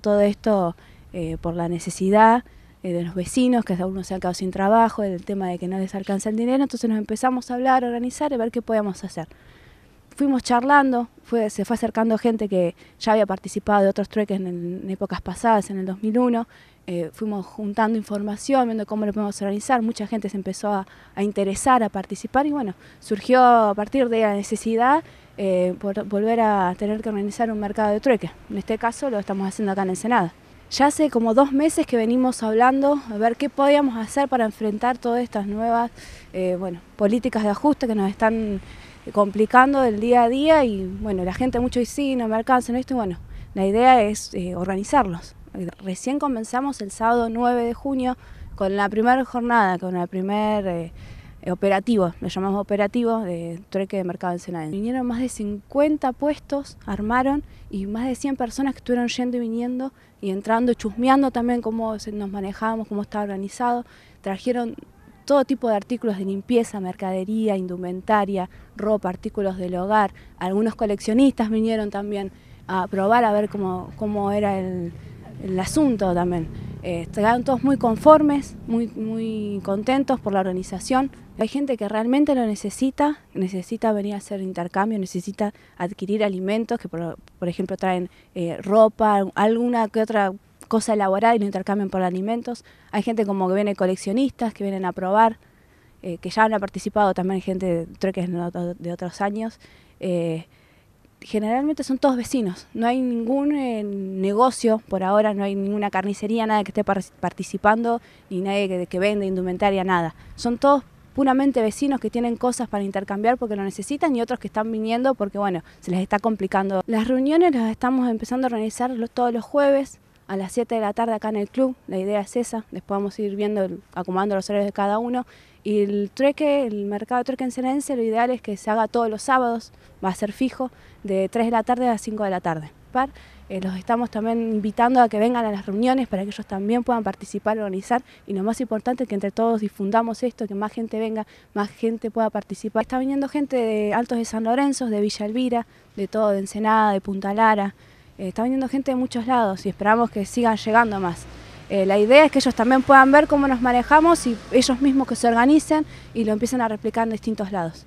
todo esto eh, por la necesidad eh, de los vecinos, que algunos se han quedado sin trabajo, el tema de que no les alcanza el dinero, entonces nos empezamos a hablar, a organizar y a ver qué podíamos hacer fuimos charlando, se fue acercando gente que ya había participado de otros trueques en, épocas pasadas, en el 2001. Eh, fuimos juntando información, viendo cómo lo podemos organizar. Mucha gente se empezó a, interesar, a participar y bueno, surgió a partir de la necesidad eh, por volver a tener que organizar un mercado de trueque. En este caso lo estamos haciendo acá en Ensenada. Ya hace como dos meses que venimos hablando a ver qué podíamos hacer para enfrentar todas estas nuevas eh, bueno, políticas de ajuste que nos están complicando del día a día y bueno, la gente mucho dice, sí, no me no esto, bueno, la idea es eh, organizarlos. Recién comenzamos el sábado 9 de junio con la primera jornada, con el primer eh, operativo, lo llamamos operativo de trueque de mercado en Vinieron más de 50 puestos, armaron y más de 100 personas que estuvieron yendo y viniendo y entrando, chusmeando también cómo nos manejábamos, cómo estaba organizado. Trajeron todo tipo de artículos de limpieza, mercadería, indumentaria, ropa, artículos del hogar. Algunos coleccionistas vinieron también a probar a ver cómo, cómo era el, asunto también. estaban eh, todos muy conformes, muy, muy contentos por la organización. Hay gente que realmente lo necesita, necesita venir a hacer intercambio, necesita adquirir alimentos que por, ejemplo traen eh, ropa, alguna que otra cosa elaborada y lo intercambian por alimentos. Hay gente como que viene coleccionistas, que vienen a probar, eh, que ya han participado también gente de trueques de otros años. Eh, generalmente son todos vecinos, no hay ningún eh, negocio por ahora, no hay ninguna carnicería, nada que esté participando, ni nadie que, vende indumentaria, nada. Son todos puramente vecinos que tienen cosas para intercambiar porque lo necesitan y otros que están viniendo porque, bueno, se les está complicando. Las reuniones las estamos empezando a organizar todos los jueves a las 7 de la tarde acá en el club. La idea es esa. Después vamos a ir viendo, acomodando los horarios de cada uno. Y el trueque, el mercado de trueque en lo ideal es que se haga todos los sábados. Va a ser fijo, de 3 de la tarde a 5 de la tarde. Eh, los estamos también invitando a que vengan a las reuniones para que ellos también puedan participar, organizar y lo más importante es que entre todos difundamos esto, que más gente venga, más gente pueda participar. Está viniendo gente de Altos de San Lorenzo, de Villa Elvira, de todo, de Ensenada, de Punta Lara. Eh, está viniendo gente de muchos lados y esperamos que sigan llegando más. Eh, la idea es que ellos también puedan ver cómo nos manejamos y ellos mismos que se organicen y lo empiecen a replicar en distintos lados.